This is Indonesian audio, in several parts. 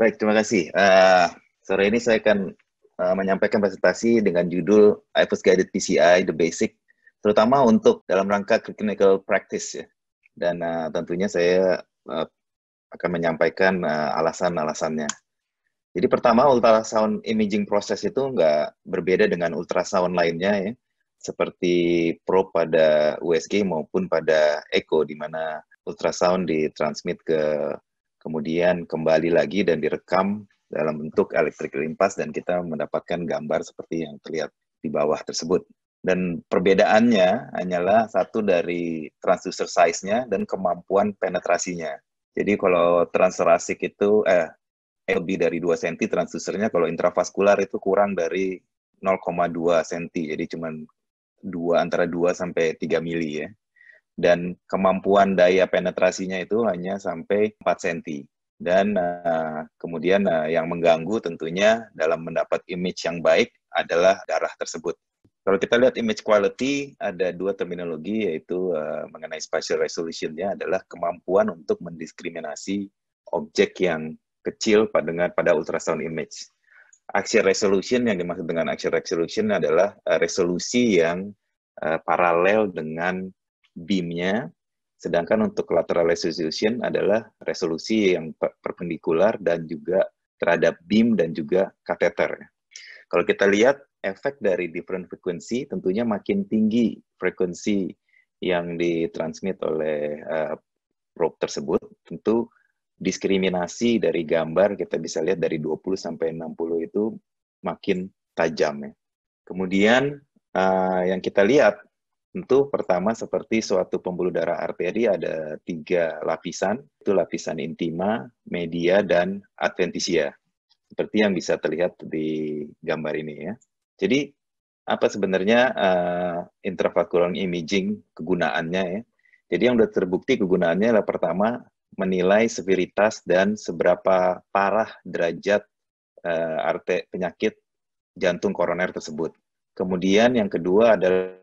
Baik, terima kasih. Uh, sore ini saya akan uh, menyampaikan presentasi dengan judul IFS Guided PCI The Basic, terutama untuk dalam rangka clinical practice ya. Dan uh, tentunya saya uh, akan menyampaikan uh, alasan-alasannya. Jadi pertama ultrasound imaging proses itu nggak berbeda dengan ultrasound lainnya ya, seperti probe pada USG maupun pada echo di mana ultrasound ditransmit ke kemudian kembali lagi dan direkam dalam bentuk elektrik limpas dan kita mendapatkan gambar seperti yang terlihat di bawah tersebut. Dan perbedaannya hanyalah satu dari transducer size-nya dan kemampuan penetrasinya. Jadi kalau transerasik itu eh, eh lebih dari 2 cm transducernya, kalau intravaskular itu kurang dari 0,2 cm, jadi cuma 2, antara 2 sampai 3 mili ya dan kemampuan daya penetrasinya itu hanya sampai 4 cm. Dan uh, kemudian uh, yang mengganggu tentunya dalam mendapat image yang baik adalah darah tersebut. Kalau kita lihat image quality, ada dua terminologi yaitu uh, mengenai spatial resolution-nya adalah kemampuan untuk mendiskriminasi objek yang kecil pada pada ultrasound image. Axial resolution yang dimaksud dengan axial resolution adalah uh, resolusi yang uh, paralel dengan beamnya, sedangkan untuk lateral resolution adalah resolusi yang perpendikular dan juga terhadap beam dan juga kateter. Kalau kita lihat efek dari different frequency, tentunya makin tinggi frekuensi yang ditransmit oleh eh, probe tersebut, tentu diskriminasi dari gambar kita bisa lihat dari 20 sampai 60 itu makin tajam ya. Kemudian eh, yang kita lihat Tentu pertama seperti suatu pembuluh darah arteri ada tiga lapisan, itu lapisan intima, media, dan adventisia. Seperti yang bisa terlihat di gambar ini ya. Jadi apa sebenarnya uh, eh, intravascular imaging kegunaannya ya. Jadi yang sudah terbukti kegunaannya adalah pertama menilai severitas dan seberapa parah derajat uh, arte penyakit jantung koroner tersebut. Kemudian yang kedua adalah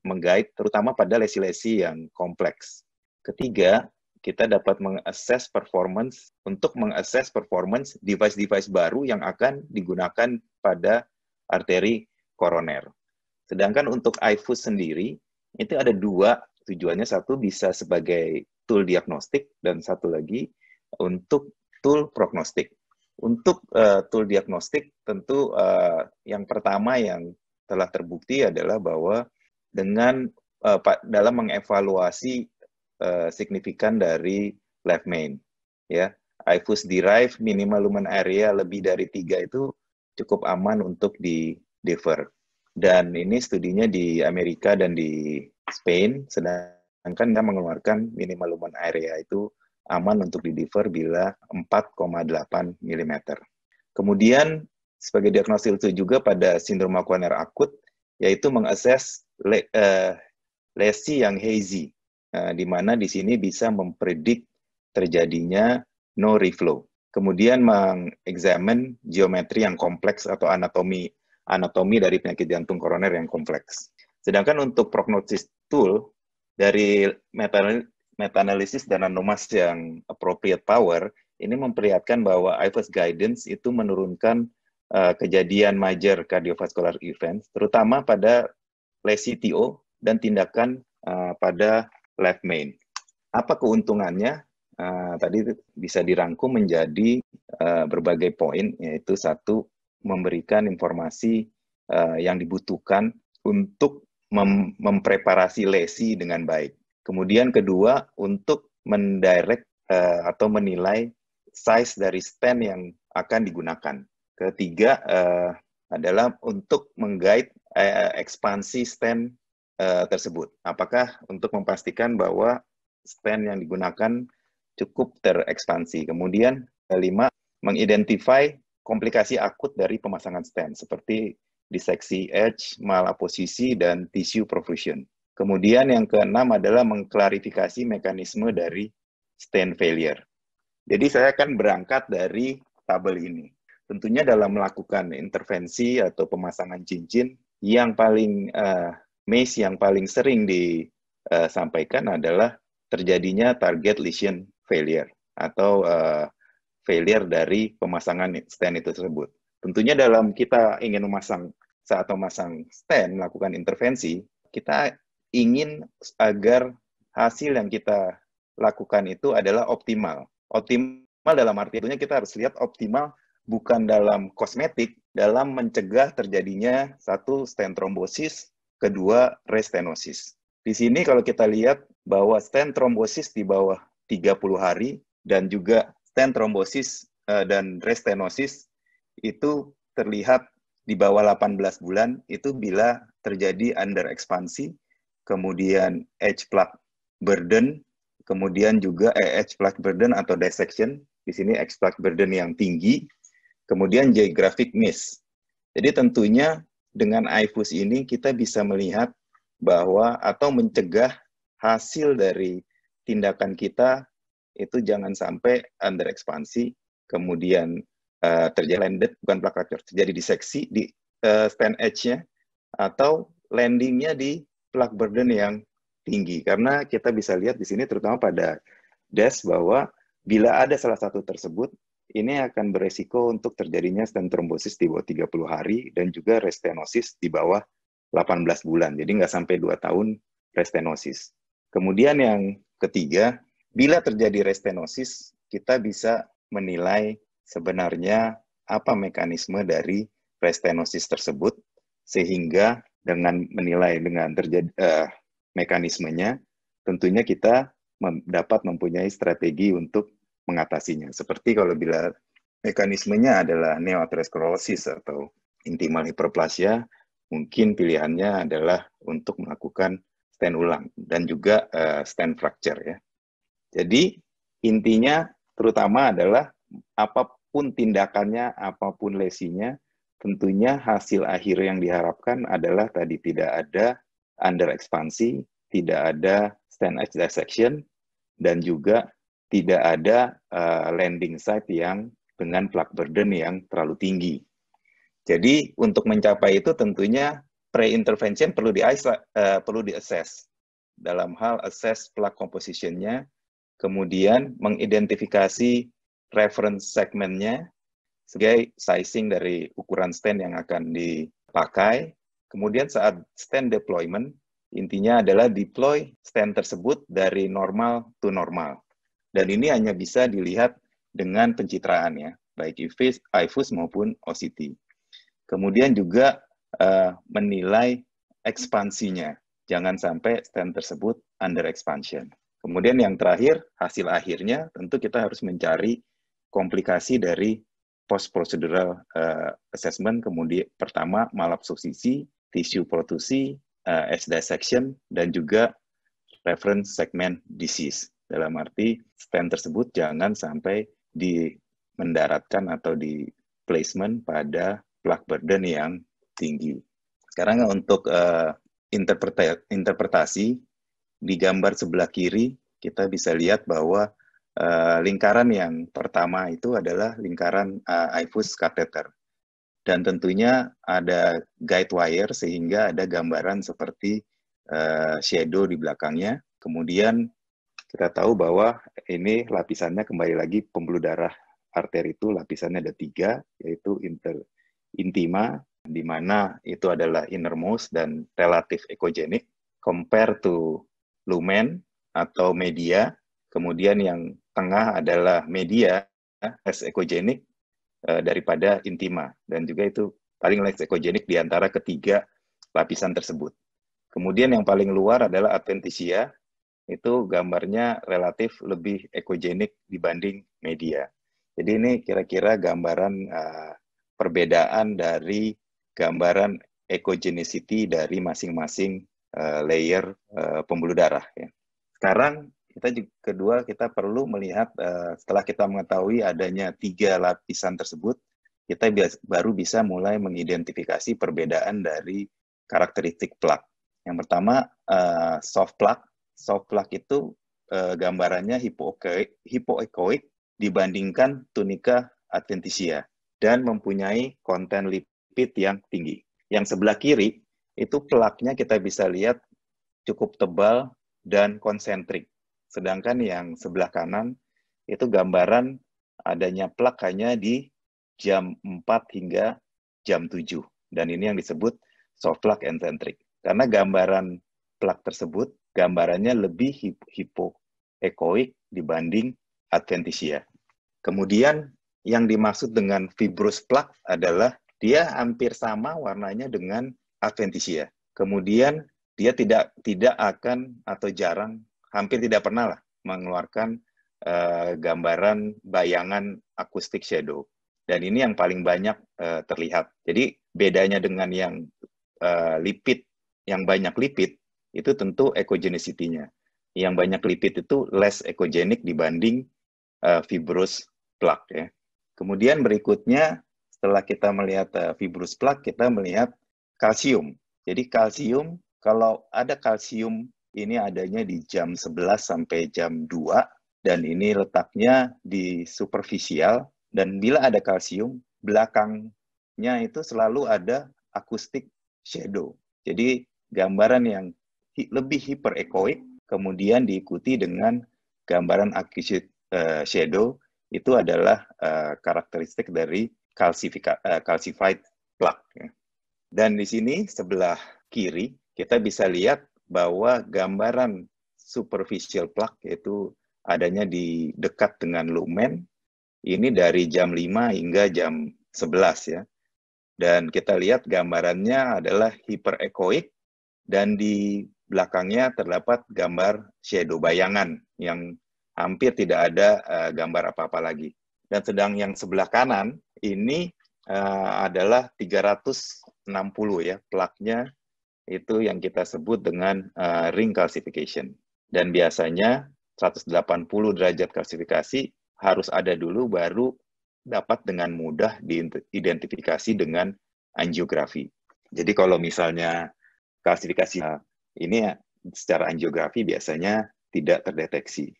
menggait terutama pada lesi-lesi yang kompleks. Ketiga, kita dapat mengakses performance untuk mengakses performance device-device baru yang akan digunakan pada arteri koroner. Sedangkan untuk iFood sendiri, itu ada dua tujuannya. Satu bisa sebagai tool diagnostik dan satu lagi untuk tool prognostik. Untuk uh, tool diagnostik tentu uh, yang pertama yang telah terbukti adalah bahwa dengan uh, dalam mengevaluasi uh, signifikan dari left main ya IFUS derived minimal lumen area lebih dari tiga itu cukup aman untuk di defer dan ini studinya di Amerika dan di Spain sedangkan dia mengeluarkan minimal lumen area itu aman untuk di defer bila 4,8 mm. Kemudian sebagai diagnosis itu juga pada sindroma koroner akut, yaitu mengakses le, uh, lesi yang hazy, uh, di mana di sini bisa mempredik terjadinya no reflow. Kemudian mengeksamen geometri yang kompleks atau anatomi anatomi dari penyakit jantung koroner yang kompleks. Sedangkan untuk prognosis tool dari meta-analisis dan anomas yang appropriate power ini memperlihatkan bahwa IFAS guidance itu menurunkan Eh, kejadian major cardiovascular events, terutama pada lesi TO dan tindakan uh, pada left main. Apa keuntungannya? Uh, tadi bisa dirangkum menjadi uh, berbagai poin, yaitu satu memberikan informasi uh, yang dibutuhkan untuk mem mempreparasi lesi dengan baik. Kemudian kedua untuk mendirect uh, atau menilai size dari stand yang akan digunakan. Ketiga uh, adalah untuk menggait uh, ekspansi stand uh, tersebut. Apakah untuk memastikan bahwa stand yang digunakan cukup terekspansi. Kemudian kelima, mengidentify komplikasi akut dari pemasangan stand seperti diseksi edge, malaposisi, dan tissue profusion. Kemudian yang keenam adalah mengklarifikasi mekanisme dari stand failure. Jadi saya akan berangkat dari tabel ini tentunya dalam melakukan intervensi atau pemasangan cincin yang paling uh, eh, mes yang paling sering disampaikan eh, adalah terjadinya target lesion failure atau uh, failure dari pemasangan stand itu tersebut. Tentunya dalam kita ingin memasang saat memasang stand melakukan intervensi, kita ingin agar hasil yang kita lakukan itu adalah optimal. Optimal dalam artinya itu kita harus lihat optimal bukan dalam kosmetik, dalam mencegah terjadinya satu stent trombosis, kedua restenosis. Di sini kalau kita lihat bahwa stent trombosis di bawah 30 hari dan juga stent trombosis eh, dan restenosis itu terlihat di bawah 18 bulan itu bila terjadi under ekspansi, kemudian edge plug burden, kemudian juga edge eh, plug burden atau dissection. Di sini edge plug burden yang tinggi, Kemudian geographic miss. Jadi tentunya dengan IFUS ini kita bisa melihat bahwa atau mencegah hasil dari tindakan kita itu jangan sampai under ekspansi kemudian uh, terjadi landed bukan plakat rupture terjadi di seksi di uh, stand edge-nya atau landingnya di plak burden yang tinggi karena kita bisa lihat di sini terutama pada desk bahwa bila ada salah satu tersebut ini akan beresiko untuk terjadinya stent trombosis di bawah 30 hari dan juga restenosis di bawah 18 bulan. Jadi nggak sampai 2 tahun restenosis. Kemudian yang ketiga, bila terjadi restenosis, kita bisa menilai sebenarnya apa mekanisme dari restenosis tersebut sehingga dengan menilai dengan terjadi uh, mekanismenya tentunya kita dapat mempunyai strategi untuk mengatasinya. Seperti kalau bila mekanismenya adalah neoatherosclerosis atau intimal hiperplasia, mungkin pilihannya adalah untuk melakukan stand ulang dan juga uh, eh, stand fracture ya. Jadi intinya terutama adalah apapun tindakannya, apapun lesinya, tentunya hasil akhir yang diharapkan adalah tadi tidak ada under ekspansi, tidak ada stand edge dissection, dan juga tidak ada uh, landing site yang dengan plug burden yang terlalu tinggi. Jadi untuk mencapai itu tentunya pre-intervention perlu di uh, perlu di assess dalam hal assess plug compositionnya, kemudian mengidentifikasi reference segmentnya, sebagai sizing dari ukuran stand yang akan dipakai. Kemudian saat stand deployment, intinya adalah deploy stand tersebut dari normal to normal. Dan ini hanya bisa dilihat dengan pencitraannya baik baik IFUS maupun OCT. Kemudian juga uh, menilai ekspansinya. Jangan sampai stand tersebut under expansion. Kemudian yang terakhir, hasil akhirnya tentu kita harus mencari komplikasi dari post procedural uh, eh, assessment kemudian pertama malabsorpsi, tissue protusi, uh, eh, S dissection dan juga reference segment disease. Dalam arti stand tersebut jangan sampai di mendaratkan atau di placement pada plug burden yang tinggi. Sekarang untuk uh, interpreta interpretasi di gambar sebelah kiri kita bisa lihat bahwa uh, lingkaran yang pertama itu adalah lingkaran uh, eh, IFUS catheter dan tentunya ada guide wire sehingga ada gambaran seperti uh, shadow di belakangnya. Kemudian kita tahu bahwa ini lapisannya kembali lagi pembuluh darah arteri itu lapisannya ada tiga, yaitu inter, intima, di mana itu adalah innermost dan relatif ekogenik compare to lumen atau media, kemudian yang tengah adalah media as ekogenik eh, daripada intima, dan juga itu paling less ekogenik di antara ketiga lapisan tersebut. Kemudian yang paling luar adalah adventitia itu gambarnya relatif lebih ekogenik dibanding media. Jadi ini kira-kira gambaran uh, perbedaan dari gambaran ekogenicity dari masing-masing uh, layer uh, pembuluh darah. Ya. Sekarang kita juga, kedua kita perlu melihat uh, setelah kita mengetahui adanya tiga lapisan tersebut, kita bias, baru bisa mulai mengidentifikasi perbedaan dari karakteristik plak. Yang pertama uh, soft plak soft plug itu eh, gambarannya hipoekoid dibandingkan tunica adventitia dan mempunyai konten lipid yang tinggi. Yang sebelah kiri itu plaknya kita bisa lihat cukup tebal dan konsentrik. Sedangkan yang sebelah kanan itu gambaran adanya plak hanya di jam 4 hingga jam 7. Dan ini yang disebut soft plak and centric. Karena gambaran plak tersebut gambarannya lebih hip hipoekoik dibanding adventitia. Kemudian yang dimaksud dengan fibrous plaque adalah dia hampir sama warnanya dengan adventitia. Kemudian dia tidak tidak akan atau jarang hampir tidak pernah lah mengeluarkan uh, gambaran bayangan akustik shadow. Dan ini yang paling banyak uh, terlihat. Jadi bedanya dengan yang uh, lipid, yang banyak lipid, itu tentu ekogenisitinya. Yang banyak lipid itu less ekogenik dibanding uh, fibrous plaque ya. Kemudian berikutnya setelah kita melihat uh, fibrous plaque kita melihat kalsium. Jadi kalsium kalau ada kalsium ini adanya di jam 11 sampai jam 2 dan ini letaknya di superficial dan bila ada kalsium belakangnya itu selalu ada akustik shadow. Jadi gambaran yang lebih hiperekoik, kemudian diikuti dengan gambaran acute uh, eh, shadow itu adalah uh, karakteristik dari calcifica, uh, calcified plaque. Ya. Dan di sini sebelah kiri kita bisa lihat bahwa gambaran superficial plaque yaitu adanya di dekat dengan lumen ini dari jam 5 hingga jam 11 ya. Dan kita lihat gambarannya adalah hiperekoik dan di belakangnya terdapat gambar shadow bayangan yang hampir tidak ada uh, gambar apa-apa lagi. Dan sedang yang sebelah kanan ini uh, adalah 360 ya, plaknya itu yang kita sebut dengan uh, ring calcification. Dan biasanya 180 derajat kalsifikasi harus ada dulu baru dapat dengan mudah diidentifikasi dengan angiografi. Jadi kalau misalnya kalsifikasi ini ya, secara angiografi biasanya tidak terdeteksi.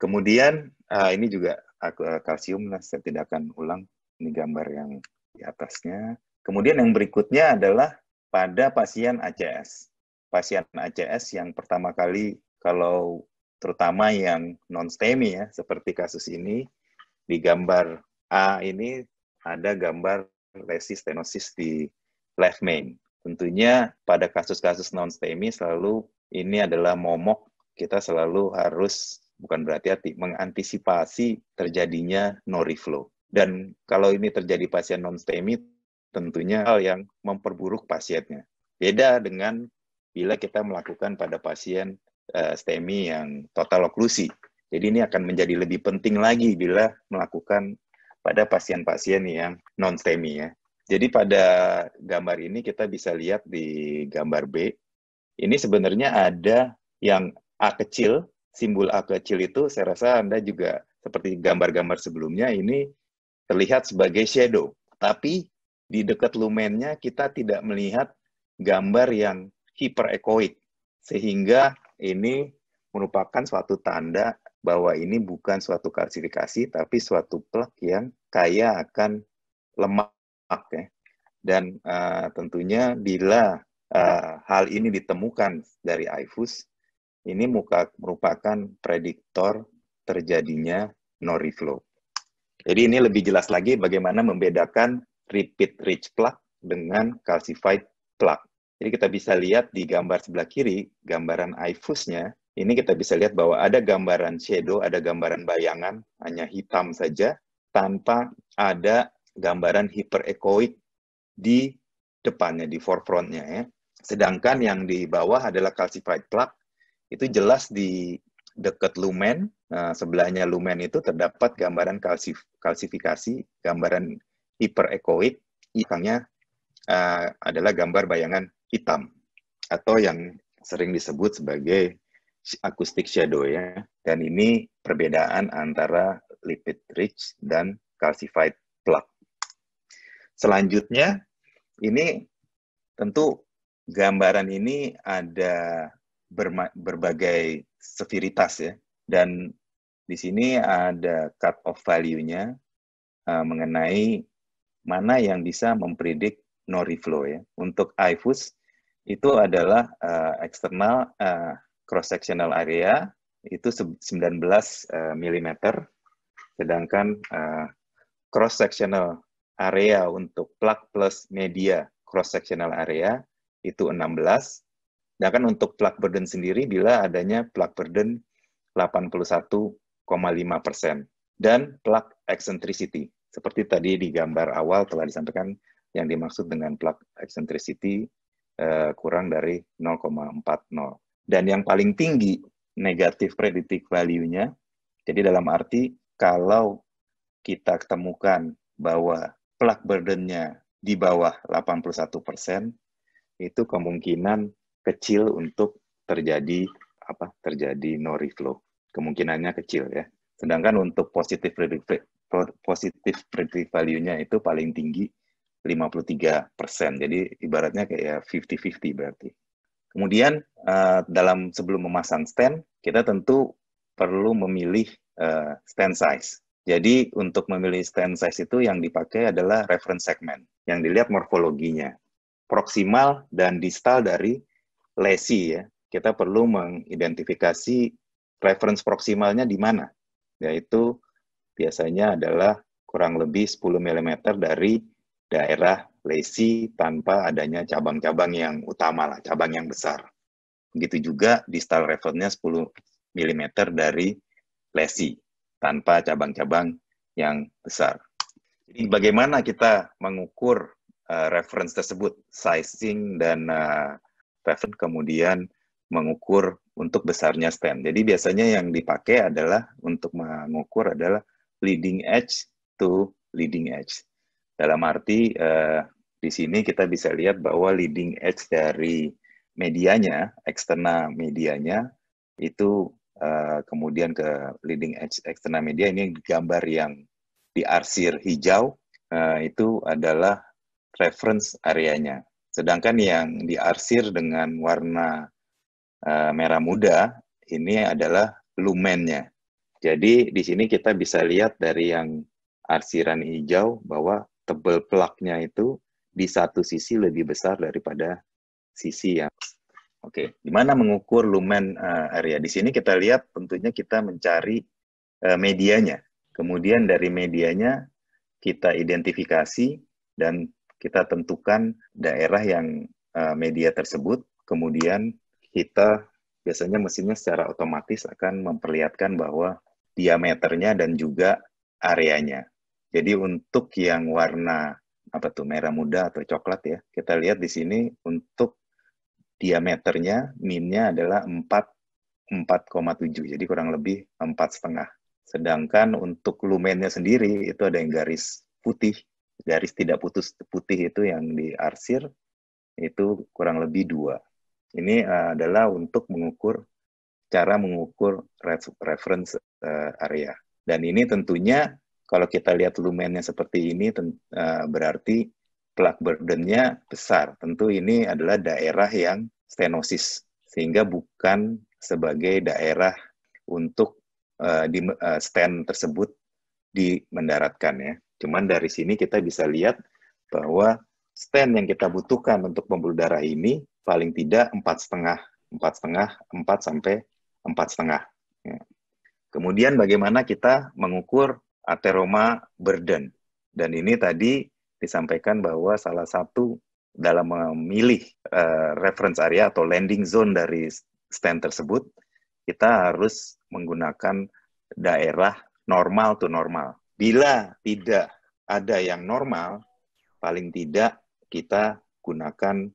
Kemudian uh, ini juga eh, kalsium Nah, saya tidak akan ulang ini gambar yang di atasnya. Kemudian yang berikutnya adalah pada pasien ACS. Pasien ACS yang pertama kali kalau terutama yang non STEMI ya seperti kasus ini di gambar A ini ada gambar lesi stenosis di left main. Tentunya pada kasus-kasus non-STEMI selalu ini adalah momok kita selalu harus bukan berarti hati mengantisipasi terjadinya no reflow. Dan kalau ini terjadi pasien non-STEMI tentunya hal yang memperburuk pasiennya. Beda dengan bila kita melakukan pada pasien uh, STEMI yang total oklusi. Jadi ini akan menjadi lebih penting lagi bila melakukan pada pasien-pasien yang non-STEMI ya. Jadi pada gambar ini kita bisa lihat di gambar B, ini sebenarnya ada yang A kecil, simbol A kecil itu saya rasa Anda juga seperti gambar-gambar sebelumnya ini terlihat sebagai shadow. Tapi di dekat lumennya kita tidak melihat gambar yang hiperekoik. Sehingga ini merupakan suatu tanda bahwa ini bukan suatu kalsifikasi, tapi suatu plak yang kaya akan lemak hak ya. Dan uh, tentunya bila uh, hal ini ditemukan dari IFUS, ini muka, merupakan prediktor terjadinya no reflow. Jadi ini lebih jelas lagi bagaimana membedakan repeat rich plug dengan calcified plug. Jadi kita bisa lihat di gambar sebelah kiri, gambaran IFUS-nya, ini kita bisa lihat bahwa ada gambaran shadow, ada gambaran bayangan, hanya hitam saja, tanpa ada gambaran hiperekoid di depannya, di forefrontnya ya. Sedangkan yang di bawah adalah calcified plaque, itu jelas di dekat lumen, nah, sebelahnya lumen itu terdapat gambaran kalsif kalsifikasi, gambaran hiperekoid, ikannya uh, eh, adalah gambar bayangan hitam, atau yang sering disebut sebagai acoustic shadow ya. Dan ini perbedaan antara lipid rich dan calcified Selanjutnya, ini tentu gambaran ini ada berbagai severitas ya, dan di sini ada cut off value-nya uh, mengenai mana yang bisa mempredik no reflow ya. Untuk IFUS itu adalah uh, eh, eksternal uh, eh, cross sectional area itu 19 uh, mm, sedangkan uh, cross sectional area untuk plug plus media cross sectional area itu 16 kan untuk plug burden sendiri bila adanya plug burden 81,5 persen dan plug eccentricity seperti tadi di gambar awal telah disampaikan yang dimaksud dengan plug eccentricity eh, kurang dari 0,40 dan yang paling tinggi negatif predictive value-nya jadi dalam arti kalau kita temukan bahwa plug burdennya di bawah 81 persen, itu kemungkinan kecil untuk terjadi apa terjadi no reflow kemungkinannya kecil ya sedangkan untuk positif predictive positif predictive value-nya itu paling tinggi 53 persen jadi ibaratnya kayak 50-50 berarti kemudian eh, dalam sebelum memasang stand kita tentu perlu memilih eh, stand size jadi untuk memilih stand size itu yang dipakai adalah reference segment, yang dilihat morfologinya. Proksimal dan distal dari lesi ya. Kita perlu mengidentifikasi reference proximalnya di mana, yaitu biasanya adalah kurang lebih 10 mm dari daerah lesi tanpa adanya cabang-cabang yang utama lah, cabang yang besar. Begitu juga distal reference-nya 10 mm dari lesi tanpa cabang-cabang yang besar. Jadi bagaimana kita mengukur uh, reference tersebut, sizing dan uh, reference kemudian mengukur untuk besarnya stand. Jadi biasanya yang dipakai adalah untuk mengukur adalah leading edge to leading edge. Dalam arti uh, di sini kita bisa lihat bahwa leading edge dari medianya, eksternal medianya itu Eh, kemudian ke leading edge external media ini gambar yang diarsir hijau eh, itu adalah reference areanya. Sedangkan yang diarsir dengan warna eh, merah muda ini adalah lumennya. Jadi di sini kita bisa lihat dari yang arsiran hijau bahwa tebal plaknya itu di satu sisi lebih besar daripada sisi yang Oke, okay. gimana mengukur lumen uh, area? Di sini kita lihat tentunya kita mencari uh, medianya. Kemudian dari medianya kita identifikasi dan kita tentukan daerah yang uh, media tersebut. Kemudian kita biasanya mesinnya secara otomatis akan memperlihatkan bahwa diameternya dan juga areanya. Jadi untuk yang warna apa tuh merah muda atau coklat ya, kita lihat di sini untuk diameternya minnya adalah 4,7 jadi kurang lebih empat setengah sedangkan untuk lumennya sendiri itu ada yang garis putih garis tidak putus putih itu yang diarsir itu kurang lebih dua ini eh, adalah untuk mengukur cara mengukur reference eh, area dan ini tentunya kalau kita lihat lumennya seperti ini eh, berarti Plak burdennya besar. Tentu ini adalah daerah yang stenosis, sehingga bukan sebagai daerah untuk uh, di uh, stand tersebut di mendaratkan ya. Cuman dari sini kita bisa lihat bahwa stand yang kita butuhkan untuk pembuluh darah ini paling tidak empat setengah, empat setengah, empat sampai empat setengah. Ya. Kemudian bagaimana kita mengukur ateroma burden? Dan ini tadi disampaikan bahwa salah satu dalam memilih uh, reference area atau landing zone dari stand tersebut, kita harus menggunakan daerah normal to normal. Bila tidak ada yang normal, paling tidak kita gunakan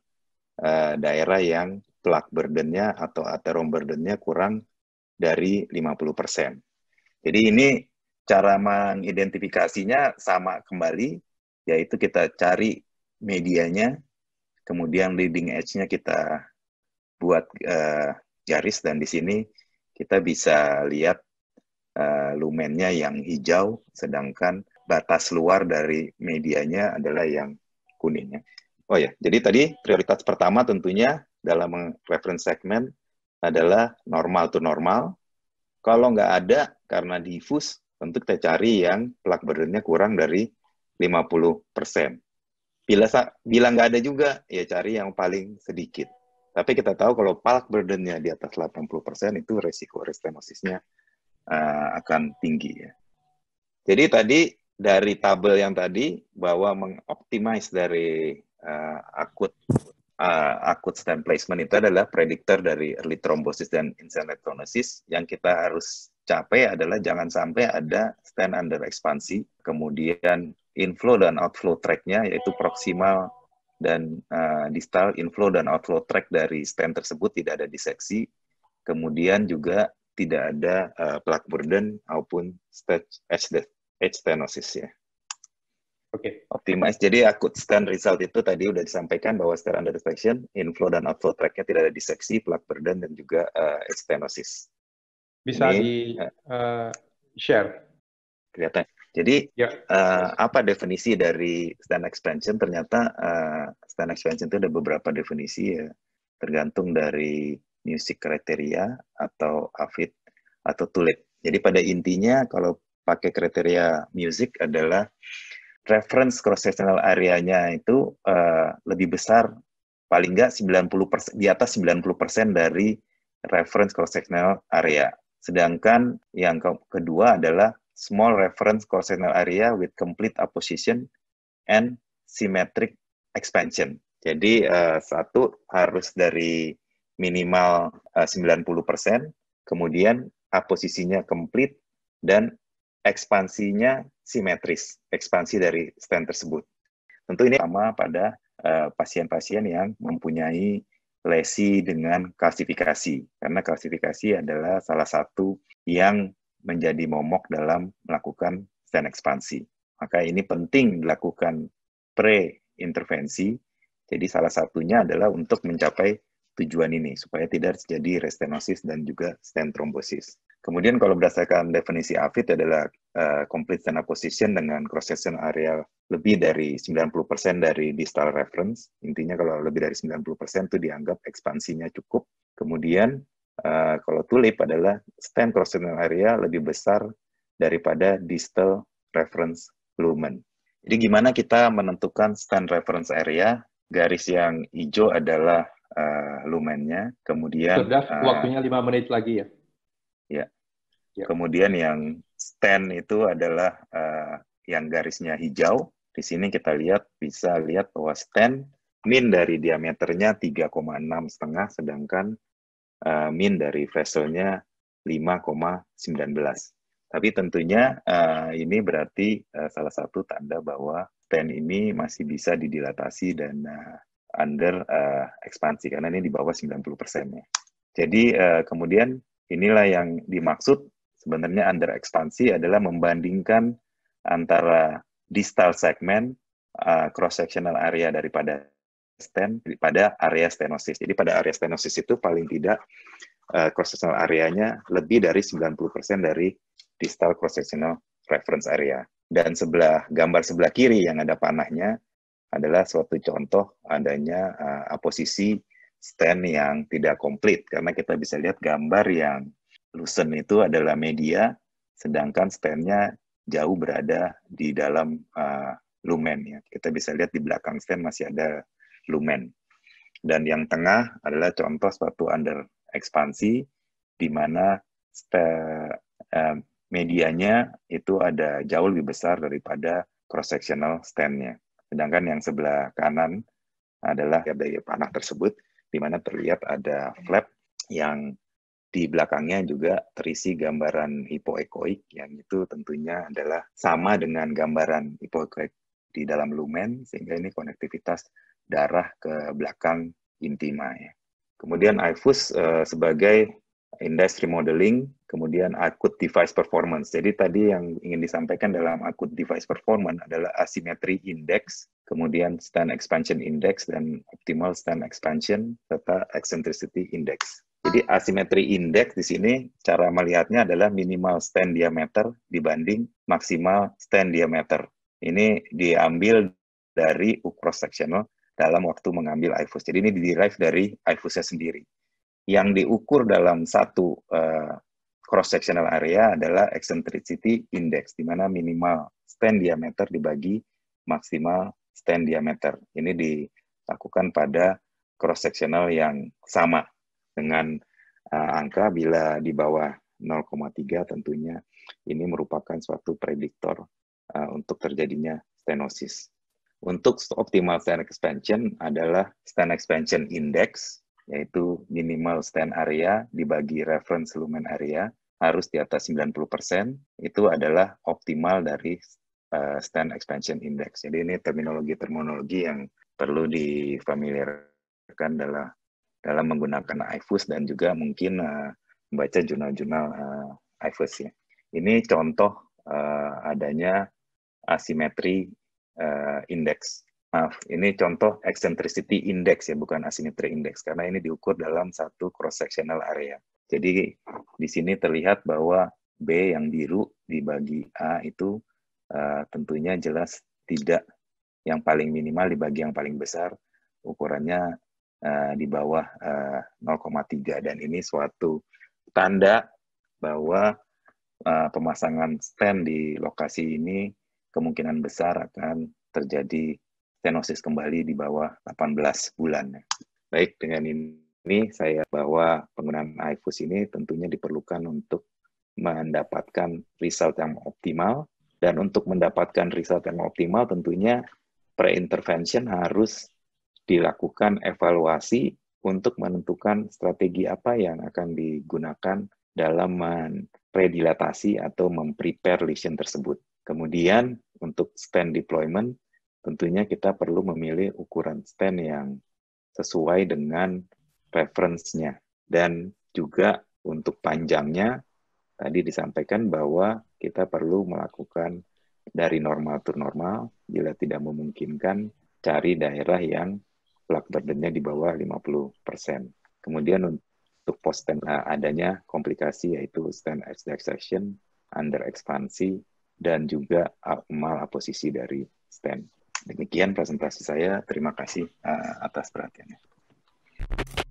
uh, daerah yang plug burden-nya atau aterom burden-nya kurang dari 50%. Jadi ini cara mengidentifikasinya sama kembali yaitu kita cari medianya, kemudian leading edge-nya kita buat uh, garis dan di sini kita bisa lihat uh, lumennya yang hijau, sedangkan batas luar dari medianya adalah yang kuning. Oh ya, jadi tadi prioritas pertama tentunya dalam reference segment adalah normal to normal. Kalau nggak ada karena diffuse, tentu kita cari yang plug burden-nya kurang dari 50%. Bila bila nggak ada juga, ya cari yang paling sedikit. Tapi kita tahu kalau palk burdennya di atas 80% itu resiko restenosisnya uh, eh, akan tinggi ya. Jadi tadi dari tabel yang tadi bahwa mengoptimize dari uh, akut uh, akut stem placement itu adalah prediktor dari early thrombosis dan instant yang kita harus capai adalah jangan sampai ada stand under ekspansi kemudian inflow dan outflow tracknya yaitu proksimal dan uh, distal inflow dan outflow track dari stem tersebut tidak ada diseksi kemudian juga tidak ada uh, plug burden maupun stage edge stenosis ya. Oke. Okay. Optimize. Jadi akut stand result itu tadi sudah disampaikan bahwa secara under detection, inflow dan outflow tracknya tidak ada diseksi, plug burden dan juga uh, stenosis. Bisa Ini, di uh, share. Kelihatan. Jadi yeah. Ya. uh, apa definisi dari stand expansion? Ternyata uh, stand expansion itu ada beberapa definisi ya, tergantung dari music kriteria atau AVID atau TULIP. Jadi pada intinya kalau pakai kriteria music adalah reference cross sectional areanya itu uh, lebih besar paling nggak 90% di atas 90% dari reference cross sectional area. Sedangkan yang ke kedua adalah small reference coarsenal area with complete opposition and symmetric expansion. Jadi uh, satu harus dari minimal eh, uh, 90%, kemudian aposisinya complete dan ekspansinya simetris, ekspansi dari stand tersebut. Tentu ini sama pada eh, pasien-pasien uh, yang mempunyai lesi dengan klasifikasi, karena klasifikasi adalah salah satu yang menjadi momok dalam melakukan stand ekspansi. Maka ini penting dilakukan pre-intervensi. Jadi salah satunya adalah untuk mencapai tujuan ini supaya tidak terjadi restenosis dan juga stent trombosis. Kemudian kalau berdasarkan definisi AFID adalah uh, complete stent position dengan cross section area lebih dari 90% dari distal reference. Intinya kalau lebih dari 90% itu dianggap ekspansinya cukup. Kemudian Eh, kalau tulip adalah stem cross-sectional area lebih besar daripada distal reference lumen. Jadi gimana kita menentukan stem reference area? Garis yang hijau adalah uh, lumennya, kemudian sudah uh, waktunya lima menit lagi ya. Ya. ya. Kemudian yang stand itu adalah uh, yang garisnya hijau. Di sini kita lihat bisa lihat bahwa stand min dari diameternya 3,6 setengah, sedangkan uh, min dari vesselnya 5,19. Tapi tentunya uh, ini berarti uh, salah satu tanda bahwa pen ini masih bisa didilatasi dan uh, under uh, ekspansi karena ini di bawah 90 persennya. Jadi uh, kemudian inilah yang dimaksud sebenarnya under ekspansi adalah membandingkan antara distal segmen uh, cross sectional area daripada stand pada area stenosis. Jadi pada area stenosis itu paling tidak uh, cross-sectional areanya lebih dari 90% dari distal cross-sectional reference area. Dan sebelah gambar sebelah kiri yang ada panahnya adalah suatu contoh adanya uh, aposisi stand yang tidak komplit karena kita bisa lihat gambar yang lusen itu adalah media sedangkan standnya jauh berada di dalam uh, lumen ya kita bisa lihat di belakang stand masih ada lumen. Dan yang tengah adalah contoh suatu under ekspansi di mana eh, medianya itu ada jauh lebih besar daripada cross sectional stand-nya. Sedangkan yang sebelah kanan adalah daya panah tersebut di mana terlihat ada flap yang di belakangnya juga terisi gambaran hipoekoik yang itu tentunya adalah sama dengan gambaran hipoekoik di dalam lumen sehingga ini konektivitas darah ke belakang intima. Ya. Kemudian IFUS uh, eh, sebagai industry modeling, kemudian akut device performance. Jadi tadi yang ingin disampaikan dalam akut device performance adalah asimetri index, kemudian stand expansion index dan optimal stand expansion serta eccentricity index. Jadi asimetri index di sini cara melihatnya adalah minimal stand diameter dibanding maksimal stand diameter. Ini diambil dari U cross sectional dalam waktu mengambil IFUS. Jadi ini derive dari ifus sendiri. Yang diukur dalam satu uh, cross-sectional area adalah eccentricity index, di mana minimal stand diameter dibagi maksimal stand diameter. Ini dilakukan pada cross-sectional yang sama dengan uh, angka bila di bawah 0,3 tentunya ini merupakan suatu prediktor uh, untuk terjadinya stenosis. Untuk optimal stand expansion adalah stand expansion index, yaitu minimal stand area dibagi reference lumen area harus di atas 90%, itu adalah optimal dari eh, stand expansion index. Jadi ini terminologi-terminologi yang perlu difamiliarkan dalam dalam menggunakan IFUS dan juga mungkin eh, membaca jurnal-jurnal eh, IFUS ya. Ini contoh adanya asimetri uh, indeks. Maaf, ini contoh eccentricity index ya, bukan asymmetry index, karena ini diukur dalam satu cross-sectional area. Jadi di sini terlihat bahwa B yang biru dibagi A itu uh, tentunya jelas tidak yang paling minimal dibagi yang paling besar, ukurannya uh, di bawah uh, 0,3. Dan ini suatu tanda bahwa uh, pemasangan stem di lokasi ini kemungkinan besar akan terjadi stenosis kembali di bawah 18 bulan. Baik, dengan ini saya bahwa penggunaan iFus ini tentunya diperlukan untuk mendapatkan result yang optimal dan untuk mendapatkan result yang optimal tentunya pre-intervention harus dilakukan evaluasi untuk menentukan strategi apa yang akan digunakan dalam predilatasi atau memprepare lesion tersebut. Kemudian untuk stand deployment, tentunya kita perlu memilih ukuran stand yang sesuai dengan reference-nya Dan juga untuk panjangnya, tadi disampaikan bahwa kita perlu melakukan dari normal to normal, bila tidak memungkinkan, cari daerah yang plug burdennya di bawah 50%. Kemudian untuk post stand eh, adanya komplikasi yaitu stand extraction under ekspansi dan juga akmal posisi dari stand. Demikian presentasi saya. Terima kasih uh, atas perhatiannya.